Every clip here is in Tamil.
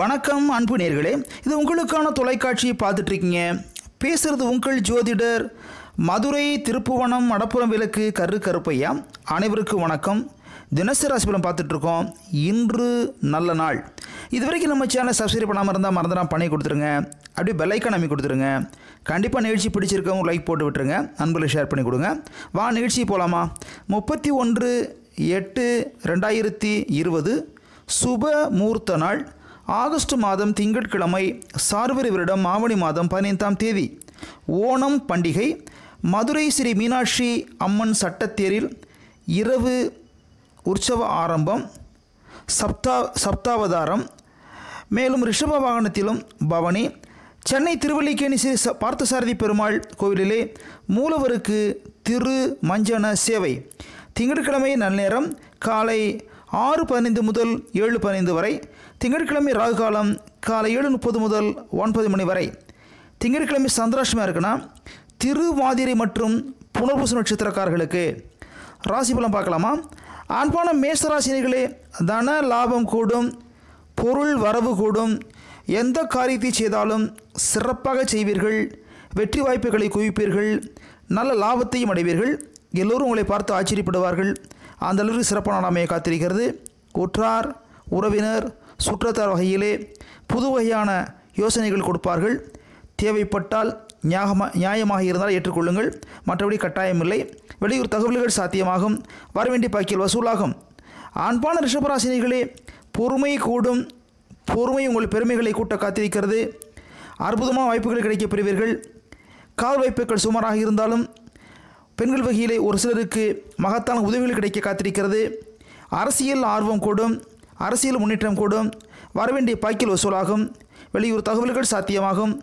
வணக்கம் அன்பு நேர்களே இது உங்களுக்கான தொலைக்காட்சியை பார்த்துட்ருக்கீங்க பேசுகிறது உங்கள் ஜோதிடர் மதுரை திருப்புவனம் மடப்புறம் விளக்கு கரு கருப்பையா அனைவருக்கும் வணக்கம் தினசரி ராசிபலம் பார்த்துட்ருக்கோம் இன்று நல்ல நாள் இது வரைக்கும் நம்ம சேனலை சப்ஸ்கிரைப் பண்ணாமல் இருந்தால் மறந்துடாமல் பண்ணி கொடுத்துருங்க அப்படியே பெல்லைக்கான் அமைக்க கொடுத்துருங்க கண்டிப்பாக நிகழ்ச்சி பிடிச்சிருக்கவங்க லைக் போட்டு விட்டுருங்க அன்பில் ஷேர் பண்ணி கொடுங்க வா நிகழ்ச்சி போகலாமா முப்பத்தி ஒன்று எட்டு ரெண்டாயிரத்தி இருபது சுப மூர்த்த நாள் ஆகஸ்ட் மாதம் திங்கட்கிழமை சார்வரி வருடம் ஆவணி மாதம் பதினைந்தாம் தேதி ஓணம் பண்டிகை மதுரை ஸ்ரீ மீனாட்சி அம்மன் சட்டத்தேரில் இரவு உற்சவ ஆரம்பம் சப்தா சப்தாவதாரம் மேலும் ரிஷப வாகனத்திலும் பவனி சென்னை திருவல்லிக்கேணி ஸ்ரீ பார்த்தசாரதி பெருமாள் கோவிலிலே மூலவருக்கு திரு மஞ்சன சேவை திங்கட்கிழமை நன்னேரம் காலை ஆறு பதினைந்து முதல் ஏழு பதினைந்து வரை திங்கட்கிழமை ராகு காலம் காலை ஏழு முப்பது முதல் ஒன்பது மணி வரை திங்கட்கிழமை சந்திராஷ்டமாக இருக்குன்னா திருவாதிரை மற்றும் புனர்பூச நட்சத்திரக்காரர்களுக்கு ராசி பலம் பார்க்கலாமா அன்பான மேசராசினிகளே தன லாபம் கூடும் பொருள் வரவு கூடும் எந்த காரியத்தை செய்தாலும் சிறப்பாக செய்வீர்கள் வெற்றி வாய்ப்புகளை குவிப்பீர்கள் நல்ல லாபத்தையும் அடைவீர்கள் எல்லோரும் உங்களை பார்த்து ஆச்சரியப்படுவார்கள் அந்த சிறப்பான நாமையை காத்திருக்கிறது உற்றார் உறவினர் சுற்றத்தார் வகையிலே புது வகையான யோசனைகள் கொடுப்பார்கள் தேவைப்பட்டால் நியாயமாக நியாயமாக இருந்தால் ஏற்றுக்கொள்ளுங்கள் மற்றபடி கட்டாயமில்லை வெளியூர் தகவல்கள் சாத்தியமாகும் வரவேண்டிய பாக்கியல் வசூலாகும் ஆண்பான ரிஷபராசினிகளே பொறுமை கூடும் பொறுமை உங்கள் பெருமைகளை கூட்ட காத்திருக்கிறது அற்புதமான வாய்ப்புகள் கிடைக்கப் பெறுவீர்கள் கால் வாய்ப்புகள் சுமாராக இருந்தாலும் பெண்கள் வகையிலே ஒரு சிலருக்கு மகத்தான உதவிகள் கிடைக்க காத்திருக்கிறது அரசியல் ஆர்வம் கூடும் அரசியல் முன்னேற்றம் கூடும் வரவேண்டிய பாக்கில் வசூலாகும் வெளியூர் தகவல்கள் சாத்தியமாகும்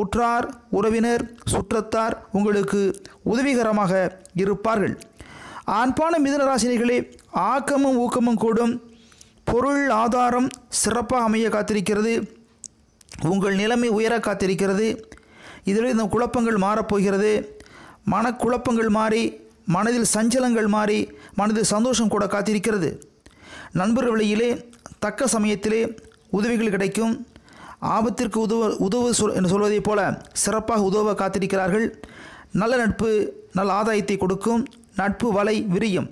உற்றார் உறவினர் சுற்றத்தார் உங்களுக்கு உதவிகரமாக இருப்பார்கள் ஆண்பான மிதனராசினிகளே ஆக்கமும் ஊக்கமும் கூடும் பொருள் ஆதாரம் சிறப்பாக அமைய காத்திருக்கிறது உங்கள் நிலைமை உயர காத்திருக்கிறது இதில் இந்த குழப்பங்கள் மாறப்போகிறது மனக்குழப்பங்கள் மாறி மனதில் சஞ்சலங்கள் மாறி மனதில் சந்தோஷம் கூட காத்திருக்கிறது நண்பர் வழியிலே தக்க சமயத்திலே உதவிகள் கிடைக்கும் ஆபத்திற்கு உதவ உதவு சொல் என்று சொல்வதைப் போல சிறப்பாக உதவ காத்திருக்கிறார்கள் நல்ல நட்பு நல்ல ஆதாயத்தை கொடுக்கும் நட்பு வலை விரியும்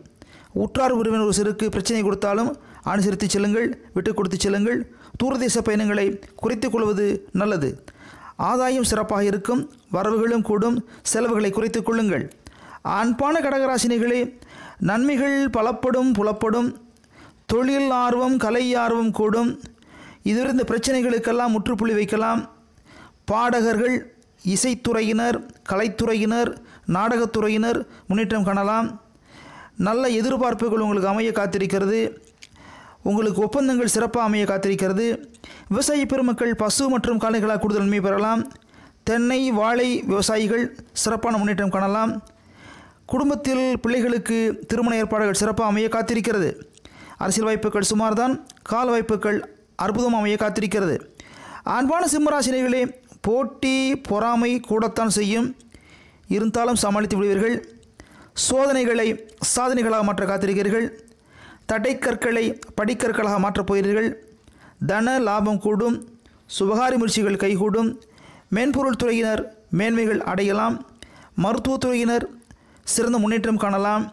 உற்றார் உறவினர் ஒரு சிறுக்கு பிரச்சனை கொடுத்தாலும் அனுசரித்து செல்லுங்கள் விட்டு கொடுத்து செல்லுங்கள் தூரதேச பயணங்களை குறைத்து கொள்வது நல்லது ஆதாயம் சிறப்பாக இருக்கும் வரவுகளும் கூடும் செலவுகளை குறைத்து கொள்ளுங்கள் அன்பான கடகராசினிகளே நன்மைகள் பலப்படும் புலப்படும் தொழில் ஆர்வம் கலை ஆர்வம் கூடும் இதிலிருந்த பிரச்சனைகளுக்கெல்லாம் முற்றுப்புள்ளி வைக்கலாம் பாடகர்கள் இசைத்துறையினர் கலைத்துறையினர் நாடகத்துறையினர் முன்னேற்றம் காணலாம் நல்ல எதிர்பார்ப்புகள் உங்களுக்கு அமைய காத்திருக்கிறது உங்களுக்கு ஒப்பந்தங்கள் சிறப்பாக அமைய காத்திருக்கிறது விவசாய பெருமக்கள் பசு மற்றும் காலைகளாக கூடுதல் நன்மை பெறலாம் தென்னை வாழை விவசாயிகள் சிறப்பான முன்னேற்றம் காணலாம் குடும்பத்தில் பிள்ளைகளுக்கு திருமண ஏற்பாடுகள் சிறப்பாக அமைய காத்திருக்கிறது அரசியல் வாய்ப்புகள் சுமார்தான் கால வாய்ப்புகள் அற்புதம் அமைய காத்திருக்கிறது அன்பான சிம்மராசினிகளே போட்டி பொறாமை கூடத்தான் செய்யும் இருந்தாலும் சமாளித்து விடுவீர்கள் சோதனைகளை சாதனைகளாக மாற்ற காத்திருக்கிறீர்கள் தடைக்கற்களை படிக்கற்களாக மாற்றப் போகிறீர்கள் தன லாபம் கூடும் சுபகாரி முயற்சிகள் கைகூடும் மென்பொருள் துறையினர் மேன்மைகள் அடையலாம் மருத்துவத்துறையினர் சிறந்த முன்னேற்றம் காணலாம்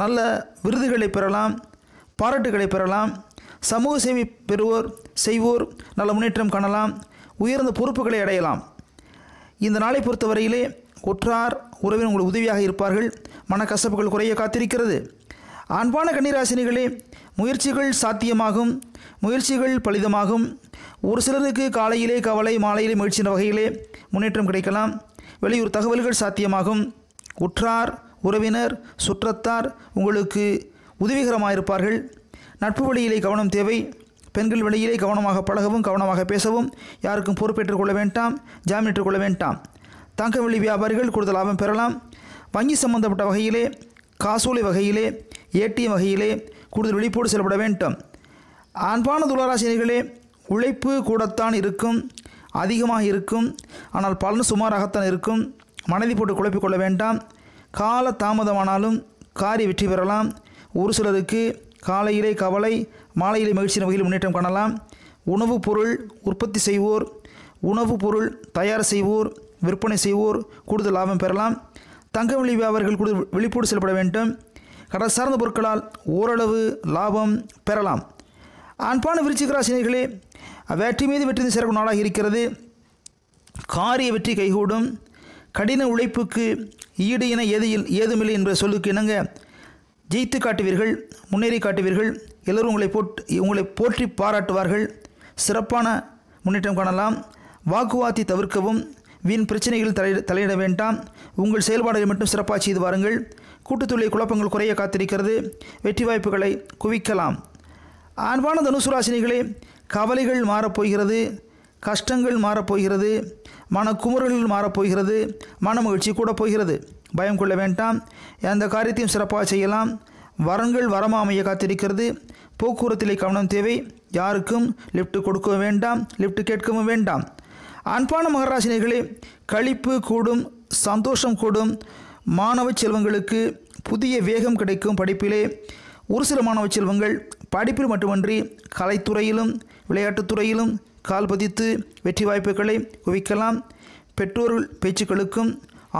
நல்ல விருதுகளை பெறலாம் பாராட்டுகளை பெறலாம் சமூக சேவை பெறுவோர் செய்வோர் நல்ல முன்னேற்றம் காணலாம் உயர்ந்த பொறுப்புகளை அடையலாம் இந்த நாளை பொறுத்தவரையிலே ஒற்றார் உறவினர் உங்களுக்கு உதவியாக இருப்பார்கள் மனக்கசப்புகள் குறைய காத்திருக்கிறது அன்பான கன்னிராசினிகளே முயற்சிகள் சாத்தியமாகும் முயற்சிகள் பலிதமாகும் ஒரு சிலருக்கு காலையிலே கவலை மாலையிலே முயற்சின்ற வகையிலே முன்னேற்றம் கிடைக்கலாம் வெளியூர் தகவல்கள் சாத்தியமாகும் உற்றார் உறவினர் சுற்றத்தார் உங்களுக்கு உதவிகரமாக இருப்பார்கள் நட்பு வழியிலே கவனம் தேவை பெண்கள் வழியிலே கவனமாக பழகவும் கவனமாக பேசவும் யாருக்கும் பொறுப்பேற்றுக் கொள்ள வேண்டாம் ஜாமீன் கொள்ள வேண்டாம் தங்க வழி வியாபாரிகள் கூடுதல் லாபம் பெறலாம் வங்கி சம்பந்தப்பட்ட வகையிலே காசோலை வகையிலே ஏடிஎம் வகையிலே கூடுதல் விழிப்போடு செயல்பட வேண்டும் அன்பான துளராசினிகளே உழைப்பு கூடத்தான் இருக்கும் அதிகமாக இருக்கும் ஆனால் பலன் சுமாராகத்தான் இருக்கும் மனதை போட்டு குழப்பிக்கொள்ள வேண்டாம் கால தாமதமானாலும் காரி வெற்றி பெறலாம் ஒரு சிலருக்கு காலையிலே கவலை மாலையிலே மகிழ்ச்சியின் வகையில் முன்னேற்றம் காணலாம் உணவுப் பொருள் உற்பத்தி செய்வோர் உணவுப் பொருள் தயார் செய்வோர் விற்பனை செய்வோர் கூடுதல் லாபம் பெறலாம் தங்க விலை வியாபாரிகள் கூடுதல் விழிப்போடு செயல்பட வேண்டும் கடல் சார்ந்த பொருட்களால் ஓரளவு லாபம் பெறலாம் அன்பான விருச்சிகராசினியர்களே வேற்றி மீது வெற்றி சிறக்கும் நாளாக இருக்கிறது காரிய வெற்றி கைகூடும் கடின உழைப்புக்கு ஈடு என எதையில் ஏதுமில்லை என்ற சொல்லுக்கு இணங்க ஜெயித்து காட்டுவீர்கள் முன்னேறி காட்டுவீர்கள் எல்லோரும் உங்களை போட்டு உங்களை போற்றி பாராட்டுவார்கள் சிறப்பான முன்னேற்றம் காணலாம் வாக்குவாதி தவிர்க்கவும் வீண் பிரச்சனைகள் தலை தலையிட வேண்டாம் உங்கள் செயல்பாடுகளை மட்டும் சிறப்பாக செய்து வாருங்கள் கூட்டுத்துளை குழப்பங்கள் குறைய காத்திருக்கிறது வெற்றி வாய்ப்புகளை குவிக்கலாம் அன்பான தனுசுராசினிகளே கவலைகள் மாறப்போகிறது கஷ்டங்கள் மாறப்போகிறது மன குமுறல்கள் மாறப்போகிறது மன மகிழ்ச்சி கூட போகிறது பயம் கொள்ள வேண்டாம் எந்த காரியத்தையும் சிறப்பாக செய்யலாம் வரங்கள் வரமாமைய காத்திருக்கிறது போக்குவரத்திலே கவனம் தேவை யாருக்கும் லிஃப்ட் கொடுக்கவும் வேண்டாம் லிஃப்ட் கேட்கவும் வேண்டாம் அன்பான மகராசினிகளே கழிப்பு கூடும் சந்தோஷம் கூடும் மாணவ செல்வங்களுக்கு புதிய வேகம் கிடைக்கும் படிப்பிலே ஒரு சில மாணவ செல்வங்கள் படிப்பில் மட்டுமன்றி கலைத்துறையிலும் விளையாட்டுத்துறையிலும் கால் பதித்து வெற்றி வாய்ப்புகளை குவிக்கலாம் பெற்றோர்கள் பேச்சுக்களுக்கும்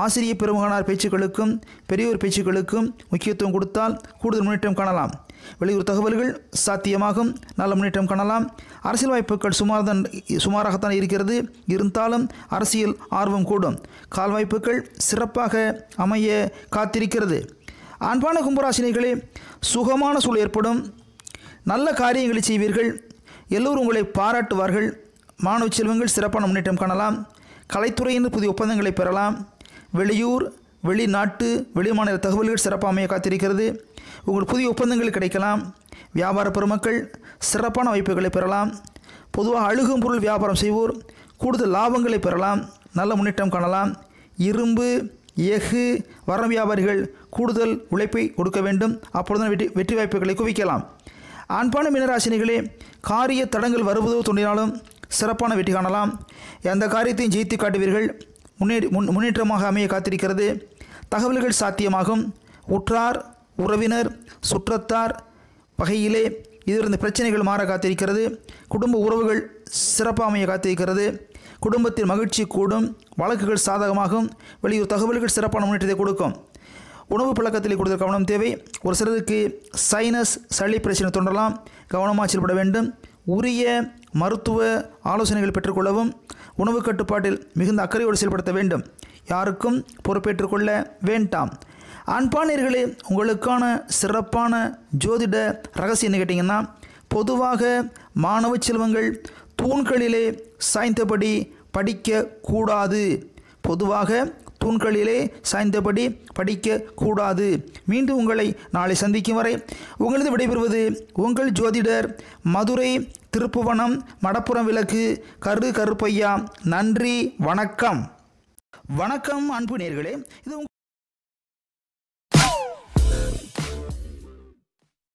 ஆசிரிய பெருமகனார் பேச்சுக்களுக்கும் பெரியோர் பேச்சுக்களுக்கும் முக்கியத்துவம் கொடுத்தால் கூடுதல் முன்னேற்றம் காணலாம் வெளியூர் தகவல்கள் சாத்தியமாகும் நல்ல முன்னேற்றம் காணலாம் அரசியல் வாய்ப்புகள் சுமார் தான் சுமாராகத்தான் இருக்கிறது இருந்தாலும் அரசியல் ஆர்வம் கூடும் கால் வாய்ப்புகள் சிறப்பாக அமைய காத்திருக்கிறது அன்பான கும்பராசினிகளே சுகமான சூழல் ஏற்படும் நல்ல காரியங்களை செய்வீர்கள் எல்லோரும் உங்களை பாராட்டுவார்கள் மாணவ செல்வங்கள் சிறப்பான முன்னேற்றம் காணலாம் கலைத்துறையின் புதிய ஒப்பந்தங்களை பெறலாம் வெளியூர் வெளிநாட்டு வெளிமாநில தகவல்கள் சிறப்பாக அமைய காத்திருக்கிறது உங்கள் புதிய ஒப்பந்தங்கள் கிடைக்கலாம் வியாபார பெருமக்கள் சிறப்பான வாய்ப்புகளை பெறலாம் பொதுவாக அழுகும் பொருள் வியாபாரம் செய்வோர் கூடுதல் லாபங்களை பெறலாம் நல்ல முன்னேற்றம் காணலாம் இரும்பு எஃகு வரம் வியாபாரிகள் கூடுதல் உழைப்பை கொடுக்க வேண்டும் அப்பொழுது வெற்றி வெற்றி வாய்ப்புகளை குவிக்கலாம் அன்பான மீனராசினிகளே காரிய தடங்கள் வருவதோ தோன்றினாலும் சிறப்பான வெற்றி காணலாம் எந்த காரியத்தையும் ஜெயித்து காட்டுவீர்கள் முன்னேறி முன் முன்னேற்றமாக அமைய காத்திருக்கிறது தகவல்கள் சாத்தியமாகும் உற்றார் உறவினர் சுற்றத்தார் வகையிலே இதிலிருந்து பிரச்சனைகள் மாற காத்திருக்கிறது குடும்ப உறவுகள் சிறப்பாக அமைய காத்திருக்கிறது குடும்பத்தில் மகிழ்ச்சி கூடும் வழக்குகள் சாதகமாகும் வெளியூர் தகவல்கள் சிறப்பான முன்னேற்றத்தை கொடுக்கும் உணவு பழக்கத்தில் கூடுதல் கவனம் தேவை ஒரு சிலருக்கு சைனஸ் சளி பிரச்சனை தொண்டலாம் கவனமாக செயல்பட வேண்டும் உரிய மருத்துவ ஆலோசனைகள் பெற்றுக்கொள்ளவும் உணவு கட்டுப்பாட்டில் மிகுந்த அக்கறையோடு செயல்படுத்த வேண்டும் யாருக்கும் பொறுப்பேற்றுக்கொள்ள வேண்டாம் அன்பானியர்களே உங்களுக்கான சிறப்பான ஜோதிட ரகசியம் என்ன கேட்டிங்கன்னா பொதுவாக மாணவ செல்வங்கள் தூண்களிலே சாய்ந்தபடி படிக்கக்கூடாது பொதுவாக தூண்களிலே சாய்ந்தபடி படிக்க கூடாது மீண்டும் உங்களை நாளை சந்திக்கும் வரை உங்களது விடைபெறுவது உங்கள் ஜோதிடர் மதுரை திருப்புவனம் மடப்புறம் விளக்கு கரு கருப்பையா நன்றி வணக்கம் வணக்கம் அன்பு நேர்களே இது